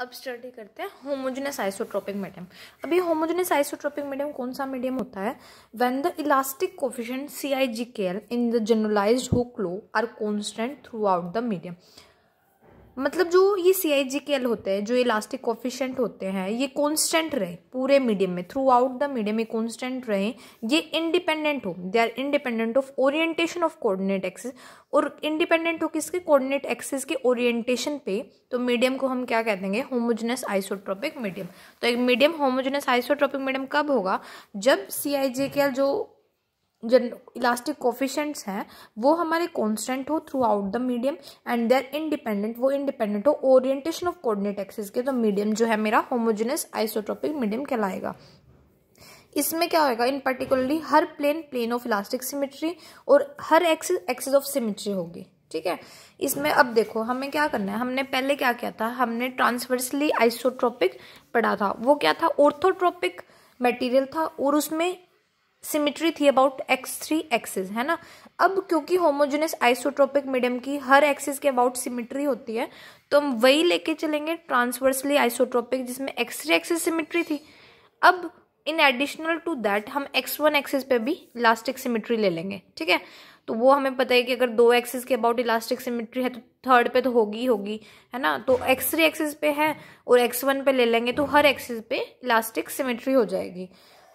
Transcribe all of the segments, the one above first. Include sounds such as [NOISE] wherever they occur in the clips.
अब स्टडी करते हैं होमोजेनस आइसोट्रोपिक मीडियम अभी होमोजेनस आइसोट्रोपिक मीडियम कौन सा मीडियम होता है when the elastic coefficient C I J K L in the generalize Hooke law are constant throughout the medium मतलब जो ये सी आई जी के एल होते हैं जो इलास्टिक कोफिशेंट होते हैं ये कॉन्स्टेंट रहे पूरे मीडियम में थ्रू आउट द मीडियम ये कॉन्स्टेंट रहे ये इंडिपेंडेंट हो they are independent of orientation of coordinate axis और इंडिपेंडेंट हो किसके कोऑर्डिनेट एक्सिस के ओरिएंटेशन पे तो मीडियम को हम क्या कह देंगे होमोजनस आइसोट्रोपिक मीडियम तो एक मीडियम होमोजनस आइसोट्रोपिक मीडियम कब होगा जब सी आई जी के एल जो जन इलास्टिक कोफिशेंट्स हैं वो हमारे कॉन्स्टेंट हो throughout the medium and they're independent वो इंडिपेंडेंट हो ओरिएंटेशन ऑफ कोऑर्डिनेट एक्सिस के तो मीडियम जो है मेरा होमोजेनस आइसोट्रोपिक मीडियम कहलाएगा इसमें क्या होगा इन पर्टिकुलरली हर plane plane of elastic symmetry और हर एक्सिस एक्सिस ऑफ सिमिट्री होगी ठीक है इसमें अब देखो हमें क्या करना है हमने पहले क्या किया था हमने ट्रांसवर्सली आइसोट्रोपिक पढ़ा था वो क्या था ऑर्थोट्रोपिक मटेरियल था और उसमें सिमिट्री थी अबाउट एक्स थ्री एक्सेस है ना अब क्योंकि होमोजेनस आइसोट्रोपिक मीडियम की हर एक्सेस के अबाउट सिमिट्री होती है तो हम वही लेके चलेंगे ट्रांसवर्सली आइसोट्रोपिक जिसमें एक्स थ्री एक्सेस सिमिट्री थी अब इन एडिशनल टू दैट हम एक्स वन एक्सेस पे भी इलास्टिक सिमिट्री ले लेंगे ठीक है तो वो हमें पता है कि अगर दो एक्सेस के अबाउट इलास्टिक सिमिट्री है तो थर्ड पे तो होगी ही होगी है ना तो एक्स थ्री एक्सेस पे है और एक्स वन पे ले लेंगे तो हर एक्सेस पे इलास्टिक सिमिट्री हो जाएगी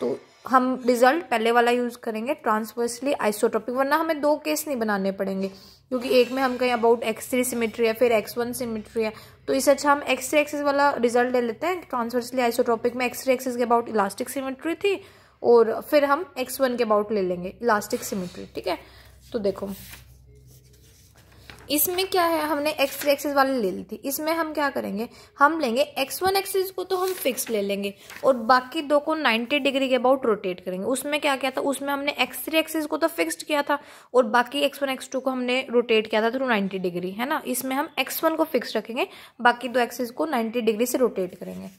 तो हम रिजल्ट पहले वाला यूज़ करेंगे ट्रांसवर्सली आइसोटॉपिक वरना हमें दो केस नहीं बनाने पड़ेंगे क्योंकि एक में हम कहीं अबाउट एक्स थ्री सिमिट्री है फिर एक्स वन सिमिट्री है तो इससे अच्छा हम एक्स थ्री एक्सेस वाला रिजल्ट ले लेते हैं ट्रांसवर्सली आइसोटॉपिक में एक्स थ्री एक्सेस के अबाउट इलास्टिक सिमिट्री थी और फिर हम एक्स वन के अबाउट ले लेंगे इलास्टिक सिमिट्री ठीक है तो देखो इसमें क्या है हमने एक्स थ्री एक्सिस वाली ले ली थी इसमें हम क्या करेंगे हम लेंगे एक्स वन एक्सिस को तो हम फिक्स ले लेंगे और बाकी दो को 90 डिग्री के अबाउट रोटेट करेंगे उसमें क्या किया था उसमें हमने एक्स थ्री एक्सिस को तो फिक्स्ड किया था और बाकी एक्स वन एक्स टू को हमने रोटेट किया था थ्रू नाइन्टी डिग्री है ना इसमें हम एक्स वन को फिक्स रखेंगे बाकी दो एक्सिस को नाइन्टी डिग्री से रोटेट करेंगे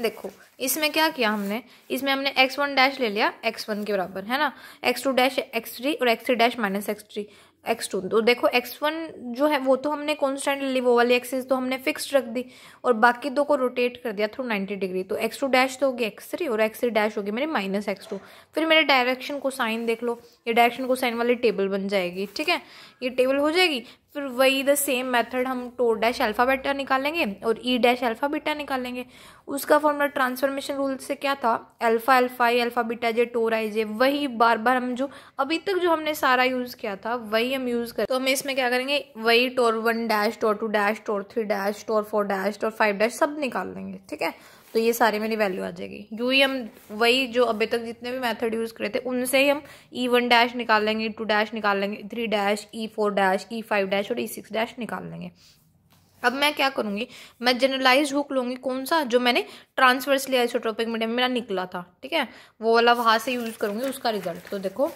[COUGHS] देखो इसमें क्या किया हमने इसमें हमने एक्स वन डैश ले लिया एक्स वन के बराबर है ना X two dash X three और X three dash minus X three X two तो देखो एक्स वन जो है वो तो हमने कॉन्स्टेंट ले ली वो वाली एक्सिस तो हमने फिक्स्ड रख दी और बाकी दो को रोटेट कर दिया थ्रू नाइन्टी डिग्री तो एक्स टू डैश तो होगी एक्स थ्री और एक्स थ्री डैश होगी मेरी माइनस एक्स टू फिर मेरे डायरेक्शन को साइन देख लो ये डायरेक्शन को साइन वाली टेबल बन जाएगी ठीक है ये टेबल हो जाएगी फिर वही द सेम मेथड हम टो डैश अल्फ़ा बेटा निकालेंगे और ई डैश अल्फ़ा बीटा निकालेंगे उसका फॉर्मूला ट्रांसफॉर्मेशन रूल से क्या था alpha alpha E alpha beta J tau I J वही बार बार हम जो अभी तक जो हमने सारा यूज़ किया था वही हम यूज़ करें तो हम इसमें क्या करेंगे वही tau one dash tau two dash tau three dash tau four dash tau five dash सब निकाल लेंगे ठीक है तो ये सारे मेरी वैल्यू आ जाएगी यू ही हम वही जो अभी तक जितने भी मेथड यूज़ करे थे उनसे ही हम ई वन डैश निकाल लेंगे टू e डैश निकाल लेंगे three dash E four dash E five dash और ई सिक्स डैश निकाल लेंगे अब मैं क्या करूंगी मैं जनरलाइज हुक लूंगी कौन सा जो मैंने लिया आइसोट्रोपिक मीडियम मेरा निकला था ठीक है वो वाला वहां से यूज़ करूंगी उसका रिजल्ट तो देखो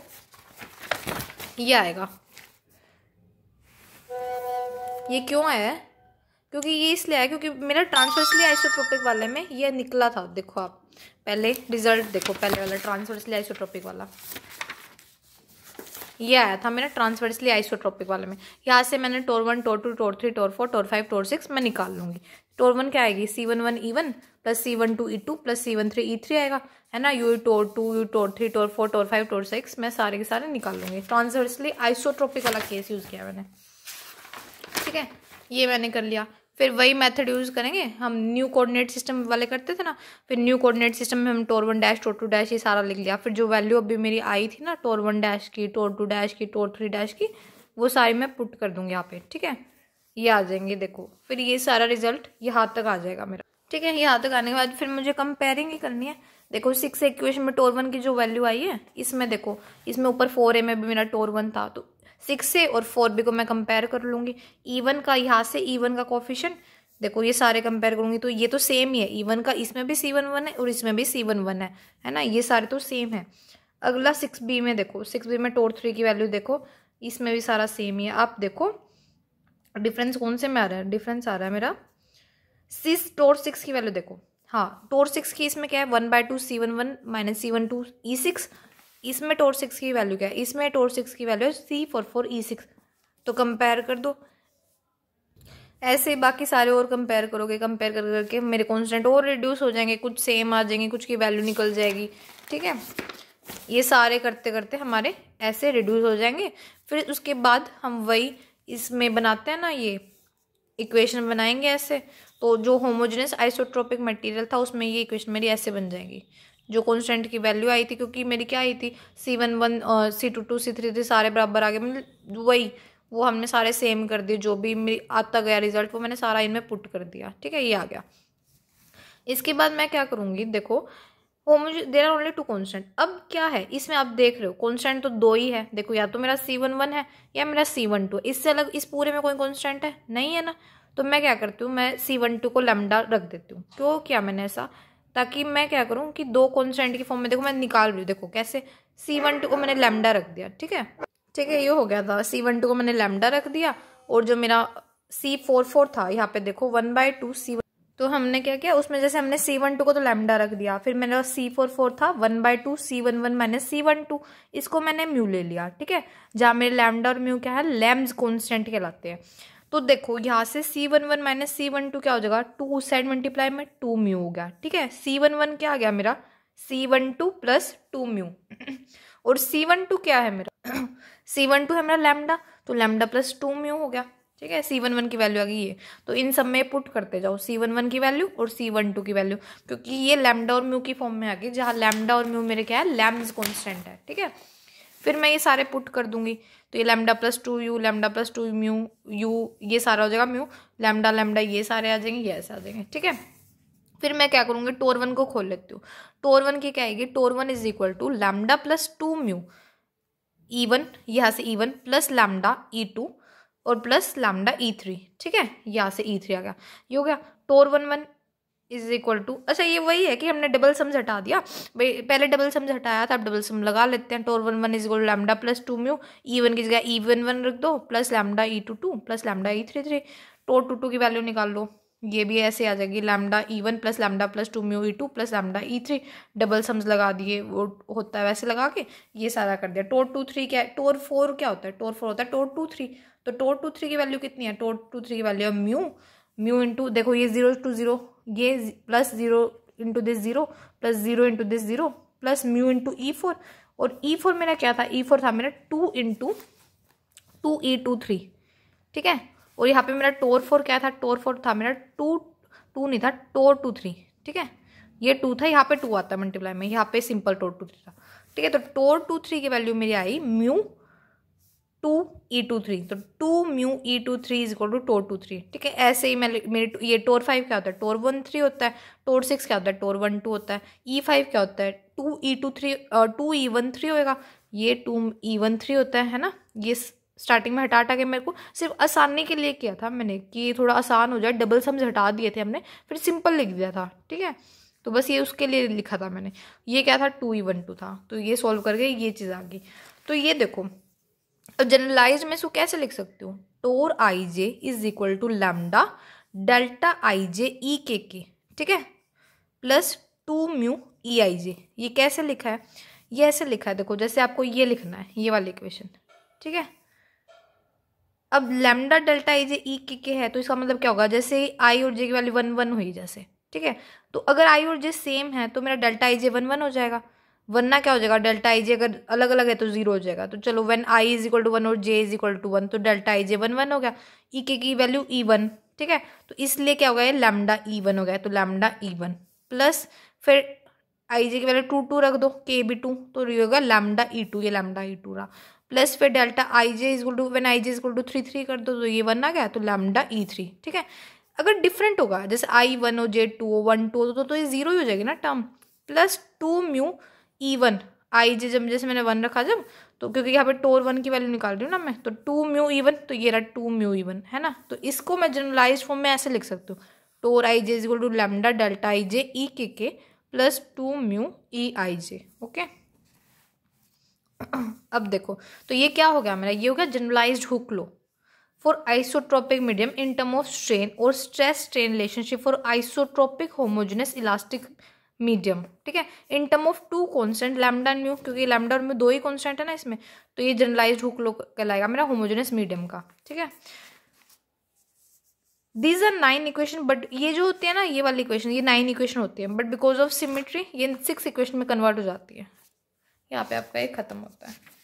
ये आएगा ये क्यों आया है क्योंकि ये इसलिए आया क्योंकि मेरा ट्रांसफर इसलिए आइसोट्रोपिक वाले में ये निकला था देखो आप पहले रिजल्ट देखो पहले वाला ट्रांसफर इसलिए आइसोट्रोपिक वाला ये आया था मेरा ट्रांसफर इसलिए आइसोट्रोपिक वाले में यहाँ से मैंने tau one tau two tau three tau four tau five tau six मैं निकाल लूँगी टोर वन क्या आएगी C one one E one plus C one two E two plus C one three E three आएगा है ना you tau two you tau three tau four tau five tau six मैं सारे के सारे निकाल लूँगी ट्रांसफर इसलिए आइसोट्रोपिक वाला केस यूज़ किया मैंने ठीक है ये मैंने कर लिया फिर वही मेथड यूज़ करेंगे हम न्यू कोऑर्डिनेट सिस्टम वाले करते थे ना फिर न्यू कोऑर्डिनेट सिस्टम में हम tau one dash tau two dash ये सारा लिख लिया फिर जो वैल्यू अभी मेरी आई थी ना टोर वन डैश की टोर टू डैश की टोर थ्री डैश की वो सारी मैं पुट कर दूँगी यहाँ पे ठीक है ये आ जाएंगे देखो फिर ये सारा रिजल्ट यहाँ तक आ जाएगा मेरा ठीक है यहाँ तक आने के बाद फिर मुझे कंपेयरिंग ही करनी है देखो सिक्स इक्वेशन में टोर वन की जो वैल्यू आई है इसमें देखो इसमें ऊपर फोर ए में भी मेरा टोर वन था तो सिक्स से और फोर बी को मैं कंपेयर कर लूँगी ईवन e का यहाँ से ईवन e का कॉफिशन देखो ये सारे कंपेयर करूँगी तो ये तो सेम ही है ईवन e का इसमें भी सी वन वन है और इसमें भी सी वन वन है है ना ये सारे तो सेम है अगला सिक्स बी में देखो सिक्स बी में टोर थ्री की वैल्यू देखो इसमें भी सारा सेम ही है आप देखो डिफरेंस कौन से में आ रहा है डिफरेंस आ रहा है मेरा सिक्स टोर सिक्स की वैल्यू देखो हाँ टोर सिक्स की इसमें क्या है one by two C one one minus C one two E six इसमें टोर सिक्स की वैल्यू क्या है इसमें टोर सिक्स की वैल्यू है C four four E six तो कंपेयर कर दो ऐसे बाकी सारे और कंपेयर करोगे कंपेयर कर करके मेरे कॉन्सटेंट और रिड्यूस हो जाएंगे कुछ सेम आ जाएंगे कुछ की वैल्यू निकल जाएगी ठीक है ये सारे करते करते हमारे ऐसे रिड्यूस हो जाएंगे फिर उसके बाद हम वही इसमें बनाते हैं ना ये इक्वेशन बनाएंगे ऐसे तो जो होमोजेनस आइसोट्रोपिक मटेरियल था उसमें ये इक्वेशन मेरी ऐसे बन जाएगी जो कॉन्स्टेंट की वैल्यू आई थी क्योंकि मेरी क्या आई थी C one one C two two C three three सारे बराबर आ गए मतलब वही वो हमने सारे सेम कर दिए जो भी मेरी आता गया रिजल्ट वो मैंने सारा इनमें पुट कर दिया ठीक है ये आ गया इसके बाद मैं क्या करूँगी देखो वो मुझे there are only two constant अब क्या है इसमें आप देख रहे हो कॉन्स्टेंट तो दो ही है देखो या तो मेरा सी वन वन है या मेरा सी वन टू इससे अलग इस पूरे में कोई कॉन्स्टेंट है नहीं है ना तो मैं क्या करती हूँ मैं सी वन टू को लेमडा रख देती हूँ क्यों किया मैंने ऐसा ताकि मैं क्या करूँ कि दो कॉन्स्टेंट की फॉर्म में देखो मैं निकाल रही हूँ देखो कैसे सी वन टू को मैंने लेमडा रख दिया ठीक है ठीक है ये हो गया था सी वन टू को मैंने लेमडा रख दिया और जो मेरा सी फोर फोर था यहाँ पे देखो one by two C one तो हमने क्या किया उसमें जैसे हमने सी वन टू को तो लेमडा रख दिया फिर मेरा सी फोर फोर था one by two C one one minus C one two इसको मैंने म्यू ले लिया ठीक है जहाँ मेरे लेमडा और म्यू क्या है लेम्स कॉन्स्टेंट कहलाते हैं तो देखो यहाँ से C one one minus C one two क्या हो जाएगा टू उस साइड मल्टीप्लाई में टू म्यू हो गया ठीक है सी वन वन क्या आ गया मेरा C one two plus two mu और सी वन टू क्या है मेरा सी वन टू है मेरा लैमडा तो लैमडा प्लस टू म्यू हो गया ठीक है सी वन वन की वैल्यू आ गई ये तो इन सब में पुट करते जाओ सी वन वन की वैल्यू और सी वन टू की वैल्यू क्योंकि ये लैमडा और म्यू की फॉर्म में आ गई जहाँ लैमडा और म्यू मेरे क्या है लैम्स कॉन्स्टेंट है ठीक है फिर मैं ये सारे पुट कर दूंगी तो ये lambda plus two you lambda plus two mu you ये सारा हो जाएगा म्यू लेमडा लेमडा ये सारे आ जाएंगे ये ऐसे आ जाएंगे ठीक है फिर मैं क्या करूँगी टोर वन को खोल लेती हूँ टोर वन की क्या आएगी tau one is equal to lambda plus two mu E one यहाँ से E one plus lambda E two और प्लस लैमडा ई थ्री ठीक है यहाँ से ई e थ्री आ गया ये हो गया tau one one is equal to अच्छा ये वही है कि हमने डबल सम्स हटा दिया भाई पहले डबल सम्स हटाया था आप डबल सम लगा लेते हैं tau one one is equal lambda plus two mu E one की जगह ई वन वन रख दो plus lambda E two two plus lambda E three three tau two two की वैल्यू निकाल लो ये भी ऐसे आ जाएगी lambda E one plus lambda plus two mu E two plus lambda E three double sums लगा दिए वो होता है वैसे लगा के ये सारा कर दिया टोर टू थ्री क्या है टोर फोर क्या होता है टोर फोर होता है टोर टू थ्री तो टोर टू थ्री की वैल्यू कितनी है टोर टू थ्री की वैल्यू है म्यू म्यू इंटू देखो ये जीरो टू जीरो ये plus zero into this zero plus zero into this zero plus mu into E four और ई फोर मेरा क्या था ई e फोर था मेरा two into two E two three ठीक है और यहाँ पे मेरा टोर फोर क्या था टोर फोर था मेरा टू टू नहीं था टोर टू थ्री ठीक है ये टू था यहाँ पे टू आता है मल्टीप्लाई में यहाँ पे सिंपल टोर टू थ्री था ठीक है तो टोर टू थ्री की वैल्यू मेरी I mu two E two three तो two mu E two three is equal to tau two three ठीक है ऐसे ही मैं मेरे ये टोर फाइव क्या होता है टोर वन थ्री होता है टोर सिक्स क्या होता है टोर वन टू होता है ई फाइव क्या होता है two E two three two E one three होएगा ये टू ई वन थ्री होता है है ना ये स्टार्टिंग में हटा हटा के मेरे को सिर्फ आसानी के लिए किया था मैंने कि थोड़ा आसान हो जाए डबल सम्स हटा दिए थे हमने फिर सिंपल लिख दिया था ठीक है तो बस ये उसके लिए लिखा था मैंने ये क्या था टू ई वन टू था तो ये सॉल्व करके ये चीज़ आ गई तो ये देखो अब जनरलाइज में इसको कैसे लिख सकती हूँ tau I J is equal to lambda delta I J E K K ठीक है plus two mu E I J ये कैसे लिखा है ये ऐसे लिखा है देखो जैसे आपको ये लिखना है ये वाली इक्वेशन ठीक है अब lambda delta I J E K के है तो इसका मतलब क्या होगा जैसे आई और जे की वाली वन वन हुई जैसे ठीक है तो अगर आई और जे सेम है तो मेरा delta I J one one हो जाएगा वरना क्या हो जाएगा डेल्टा आई जे अगर अलग अलग है तो जीरो हो जाएगा तो चलो one I is equal to one और J is equal to one तो delta I J one one हो गया ई e के की वैल्यू ई वन ठीक है तो इसलिए क्या हो गया लैमडा ई वन हो गया तो लैमडा ई वन प्लस फिर आई जे की वैल्यू टू टू रख दो के बी टू तो ये होगा लैमडा ई टू ये लैमडा ई टू रहा प्लस फिर delta I J is two one I J is two three three कर दो तो ये वन आ गया तो लैमडा ई थ्री ठीक है अगर डिफरेंट होगा जैसे आई वन हो जे टू हो वन टू हो तो, तो ये जीरो ही हो जाएगी ना term plus two mu E one I J जब जैसे मैंने वन रखा जब तो क्योंकि यहाँ पे टोर वन की वैल्यू निकाल रही हूँ ना मैं तो टू म्यू ईवन तो ये रहा टू म्यू ईवन है ना तो इसको मैं जनरलाइज फॉर्म में ऐसे लिख सकती हूँ tau I J is equal to lambda delta I J E K K plus two mu E I J okay अब देखो तो ये क्या हो गया मेरा ये हो गया generalize Hooke law for isotropic medium in term of strain और stress strain relationship for isotropic homogeneous elastic medium ठीक है in term of two constant lambda and mu क्योंकि लैमडा और म्यू दो ही कॉन्स्टेंट है ना इसमें तो ये जनरलाइज हुक लोग कहलाएगा मेरा होमोजेनस मीडियम का ठीक है these are nine equation but ये जो होती है ना ये वाली इक्वेशन ये नाइन इक्वेशन होती है बट बिकॉज ऑफ सिमेट्री ये सिक्स इक्वेशन में कन्वर्ट हो जाती है यहाँ पे आपका ये खत्म होता है